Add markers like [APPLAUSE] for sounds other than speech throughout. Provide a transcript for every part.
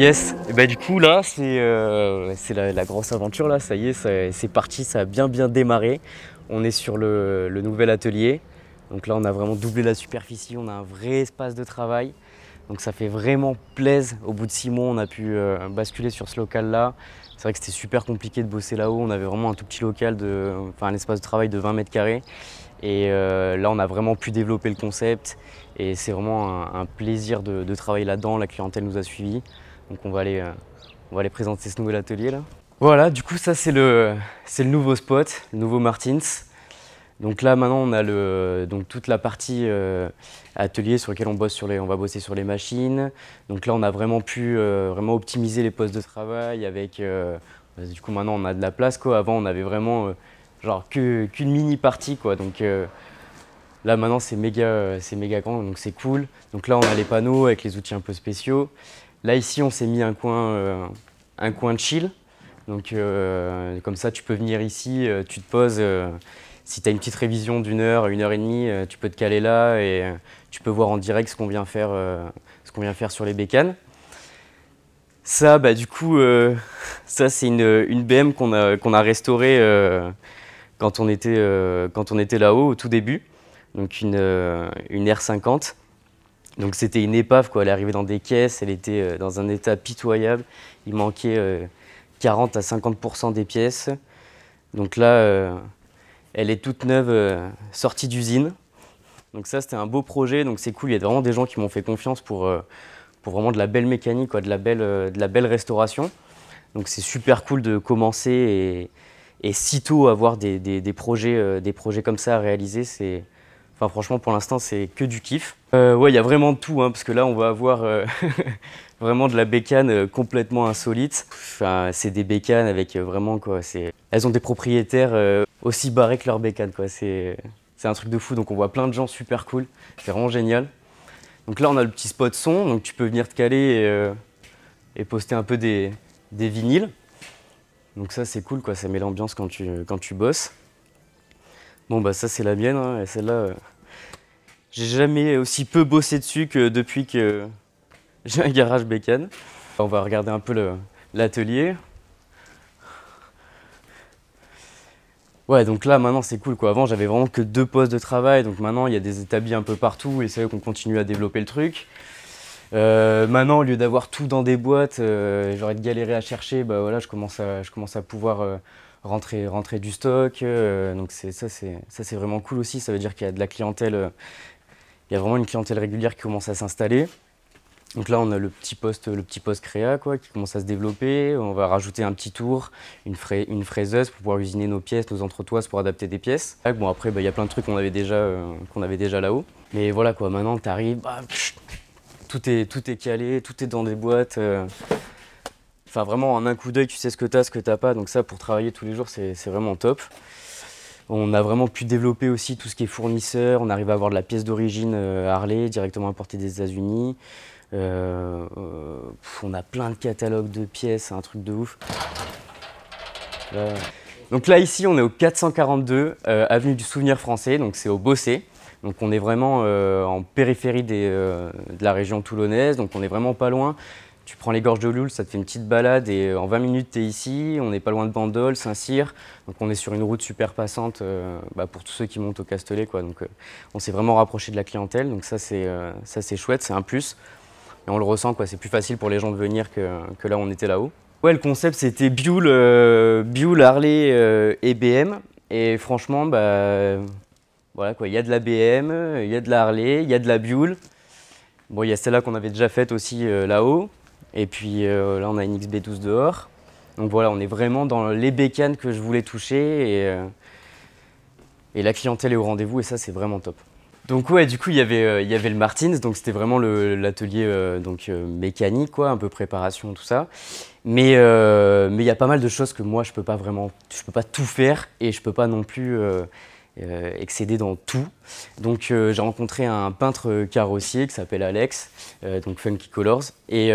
Yes, et bah du coup là c'est euh, la, grosse aventure là, ça y est, c'est parti, ça a bien bien démarré. On est sur le, nouvel atelier, donc là on a vraiment doublé la superficie, on a un vrai espace de travail. Donc ça fait vraiment plaisir. Au bout de six mois, on a pu euh, basculer sur ce local-là. C'est vrai que c'était super compliqué de bosser là-haut. On avait vraiment un tout petit local, de, enfin un espace de travail de 20 mètres carrés. Et euh, là, on a vraiment pu développer le concept. Et c'est vraiment un, plaisir de, de travailler là-dedans. La clientèle nous a suivis. Donc euh, on va aller, présenter ce nouvel atelier là. Voilà, du coup ça c'est le, nouveau spot, le nouveau Martins. Donc là maintenant on a donc toute la partie euh, atelier sur laquelle on bosse sur les, on va bosser sur les machines. Donc là on a vraiment pu euh, vraiment optimiser les postes de travail avec bah, du coup maintenant on a de la place quoi. Avant on avait vraiment genre qu'une mini partie quoi. Donc là maintenant c'est méga c'est méga grand donc c'est cool. Donc là on a les panneaux avec les outils un peu spéciaux. Là, ici, on s'est mis un coin, euh, un coin chill. Donc, euh, comme ça, tu peux venir ici, euh, tu te poses. si tu as une petite révision d'une heure, une heure et demie, tu peux te caler là et tu peux voir en direct ce qu'on vient, faire, sur les bécanes. Ça, bah, du coup, [LAUGHS] ça c'est une, BM qu'on a, restaurée quand on était, là-haut au tout début, donc une, une R50. Donc c'était une épave, quoi. elle arrivée dans des caisses, elle était euh, dans un état pitoyable, il manquait 40 euh, à 50 des pièces. Donc là, euh, elle est toute neuve, sortie d'usine. Donc ça, c'était un beau projet, donc c'est cool, il y a vraiment des gens qui m'ont fait confiance pour, pour vraiment de la belle mécanique, quoi, de, la belle, de la belle restauration. Donc c'est super cool de commencer et, et sitôt avoir des, des, des projets, des projets comme ça à réaliser, c'est franchement, pour l'instant, c'est que du kiff. Euh, ouais, il y a vraiment tout, hein, parce que là, on va avoir euh, [LAUGHS] vraiment de la bécane euh, complètement insolite. c'est des bécanes avec vraiment quoi. elles ont des propriétaires aussi barrés que leurs bécanes quoi. C'est, un truc de fou. Donc, on voit plein de gens super cool. C'est vraiment génial. Donc là, on a le petit spot son. Donc, tu peux venir te caler et, poster un peu des, vinyles. Donc ça, c'est cool quoi. Ça met l'ambiance quand tu quand tu bosses. Bon, bah ça, c'est la mienne. Hein, et celle-là, euh, j'ai jamais aussi peu bossé dessus que depuis que j'ai un garage bécane. On va regarder un peu l'atelier. Ouais, donc là, maintenant, c'est cool, quoi. Avant, j'avais vraiment que deux postes de travail. Donc maintenant, il y a des établis un peu partout et c'est vrai qu'on continue à développer le truc. Euh, maintenant, au lieu d'avoir tout dans des boîtes, euh, j'aurais de galérer à chercher, bah voilà, je commence à, je commence à pouvoir euh, rentrer, rentrer du stock. donc ça, c'est vraiment cool aussi. Ça veut dire qu'il y a de la clientèle, il y a vraiment une clientèle régulière qui commence à s'installer. Donc là, on a le petit poste, le petit poste créa quoi, qui commence à se développer. On va rajouter un petit tour, une, une fraiseuse pour pouvoir usiner nos pièces, nos entretoises pour adapter des pièces. Bon, après, bah, il y a plein de trucs qu'on avait déjà, déjà là-haut. Mais voilà, quoi, maintenant, tu arrives, bah, tout est, tout est calé, tout est dans des boîtes. Euh, enfin, vraiment, en un coup d'œil, tu sais ce que tu as, ce que tu pas. Donc, ça, pour travailler tous les jours, c'est vraiment top. On a vraiment pu développer aussi tout ce qui est fournisseur. On arrive à avoir de la pièce d'origine euh, Harley directement importée des États-Unis. Euh, on a plein de catalogues de pièces, un truc de ouf. Donc là, ici, on est au 442 Avenue du Souvenir Français, donc c'est au Bossé. Donc on est vraiment euh, en périphérie euh, de la région toulonnaise, donc on est vraiment pas loin. Tu prends les gorges de Loul, ça te fait une petite balade et euh, en 20 minutes, tu es ici. On n'est pas loin de Bandol, Saint-Cyr. Donc on est sur une route super passante bah, pour tous ceux qui montent au Castellet. Quoi. Donc on s'est vraiment rapproché de la clientèle. Donc ça, c'est c'est chouette, c'est un plus. Et on le ressent, quoi. c'est plus facile pour les gens de venir que, que là, on était là-haut. Ouais, le concept, c'était Bioul, Bioul, Harley et BM. Et franchement, bah, voilà quoi, il y a de la BM, euh, il y a de la Harley, il y a de la Buell. Bon, il y a celle-là qu'on avait déjà faite aussi euh, là-haut. Et puis euh, là, on a une XB12 dehors. Donc voilà, on est vraiment dans les bécanes que je voulais toucher. Et, la clientèle est au rendez-vous et ça, c'est vraiment top. Donc ouais, du coup, il y avait, il y avait le Martins, donc c'était vraiment l'atelier donc mécanique, quoi, un peu préparation, tout ça. Mais mais il y a pas mal de choses que moi, je ne peux pas vraiment, je peux pas tout faire et je peux pas non plus euh, excédé dans tout. Donc euh, j'ai rencontré un peintre carrossier qui s'appelle Alex, euh, donc Funky Colors, et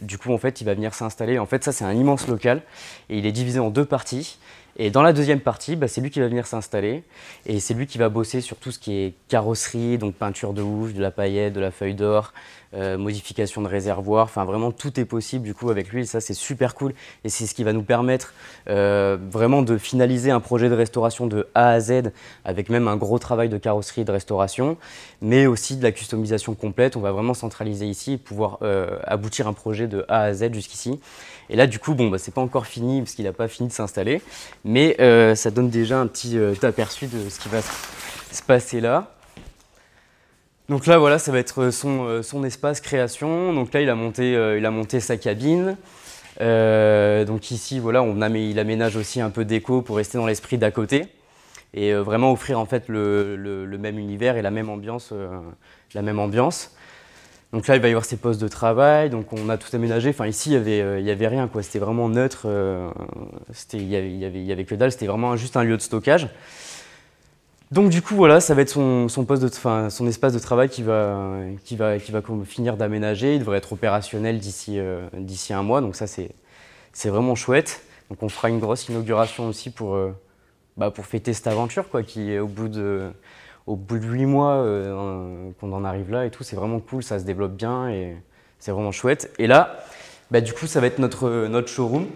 du coup en fait il va venir s'installer. En fait ça c'est un immense local et il est divisé en deux parties. Et dans la deuxième partie, bah, c'est lui qui va venir s'installer et c'est lui qui va bosser sur tout ce qui est carrosserie, donc peinture de ouf, de la paillette, de la feuille d'or, euh, modification de réservoir. Enfin, vraiment, tout est possible du coup avec lui, Ça, c'est super cool et c'est ce qui va nous permettre euh, vraiment de finaliser un projet de restauration de A à Z avec même un gros travail de carrosserie de restauration, mais aussi de la customisation complète. On va vraiment centraliser ici et pouvoir euh, aboutir un projet de A à Z jusqu'ici. Et là, du coup, bon, bah, c'est pas encore fini parce qu'il n'a pas fini de s'installer, mais ça donne déjà un petit aperçu de ce qui va se passer là. Donc là, voilà, ça va être euh, euh, son, espace création. Donc là, il a monté, euh, il a monté sa cabine. donc ici, voilà, on il aménage aussi un peu d'écho pour rester dans l'esprit d'à côté et vraiment offrir en fait le, même univers et la même ambiance, la même ambiance. Donc là, il va y avoir ses postes de travail. Donc on a tout aménagé. Enfin ici, il y avait, rien quoi. C'était vraiment neutre. C'était, il y avait, il y avait que dalle. C'était vraiment juste un lieu de stockage. Donc du coup voilà, ça va être son, poste son espace de travail qui va, finir d'aménager. Il devrait être opérationnel d'ici euh, un mois, donc ça c'est vraiment chouette. Donc on fera une grosse inauguration aussi euh, bah, pour, fêter cette aventure quoi, qui est au bout de au bout de huit mois euh, qu'on en arrive là et tout. C'est vraiment cool, ça se développe bien et c'est vraiment chouette. Et là, bah, du coup ça va être notre showroom.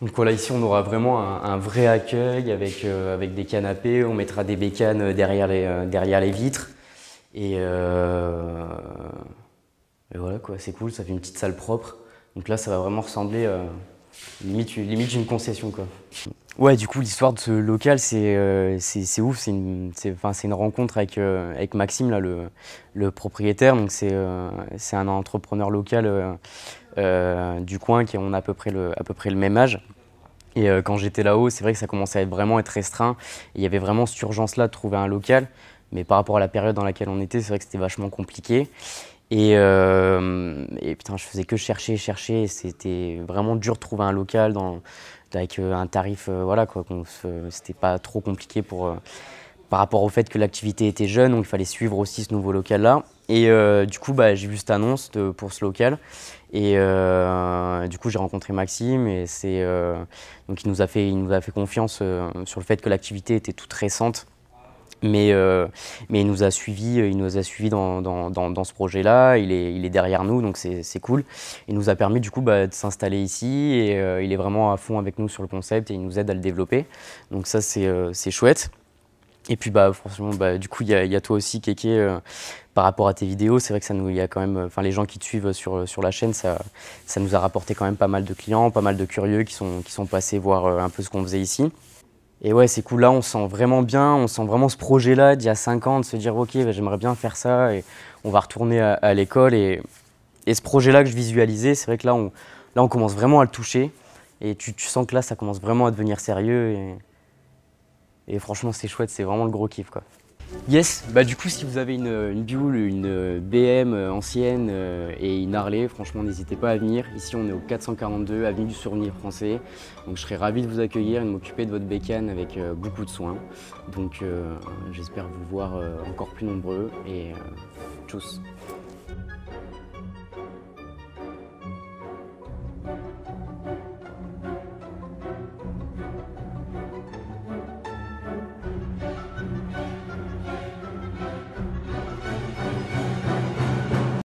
Donc voilà, ici on aura vraiment un, vrai accueil avec, euh, avec des canapés, on mettra des bécanes euh, derrière les, euh, derrière les vitres. Et, voilà quoi, c'est cool, ça fait une petite salle propre. Donc là ça va vraiment ressembler limite, limite une concession quoi. Ouais du coup l'histoire de ce local c'est c'est ouf, c'est une, rencontre avec, avec Maxime là, le, le propriétaire. Donc c'est un entrepreneur local euh, du coin qui ont à peu près le, à peu près le même âge. Et euh, quand j'étais là-haut, c'est vrai que ça commençait à être vraiment être restreint. Il y avait vraiment cette urgence-là de trouver un local. Mais par rapport à la période dans laquelle on était, c'est vrai que c'était vachement compliqué. Et, euh, putain, je faisais que chercher, chercher. C'était vraiment dur de trouver un local dans, avec un tarif, voilà quoi. C'était pas trop compliqué pour, par rapport au fait que l'activité était jeune, donc il fallait suivre aussi ce nouveau local-là. Et euh, du coup, bah, j'ai vu cette annonce pour ce local. Et euh, du coup, j'ai rencontré Maxime et c'est euh, donc il nous a fait, il nous a fait confiance sur le fait que l'activité était toute récente. Mais, mais il nous a suivis il nous a suivi dans, ce projet-là, il est, il est derrière nous, donc c'est cool. Il nous a permis du coup bah, de s'installer ici et il est vraiment à fond avec nous sur le concept et il nous aide à le développer. Donc ça, c'est chouette. Et puis, bah, franchement, bah, du coup, il y, a toi aussi, Kéké, euh, par rapport à tes vidéos. C'est vrai que ça nous, y a quand même, euh, enfin, les gens qui te suivent sur, euh, sur la chaîne, ça, ça nous a rapporté quand même pas mal de clients, pas mal de curieux qui sont, qui sont passés voir un peu ce qu'on faisait ici. Et ouais, c'est cool. Là, on sent vraiment bien, on sent vraiment ce projet-là d'il y a 5 ans, de se dire, OK, bah, j'aimerais bien faire ça, et on va retourner à, l'école. Et, et ce projet-là que je visualisais, c'est vrai que là on, là, on commence vraiment à le toucher. Et tu, tu sens que là, ça commence vraiment à devenir sérieux. Et... Et franchement, c'est chouette, c'est vraiment le gros kiff quoi. Yes, bah du coup si vous avez une, une une euh, BM euh, ancienne euh, et une Harley, franchement n'hésitez pas à venir. Ici on est au 442 avenue du Souvenir Français, donc je serai ravi de vous accueillir et de m'occuper de votre bécane avec beaucoup de soin. Donc j'espère vous voir encore plus nombreux et tchuss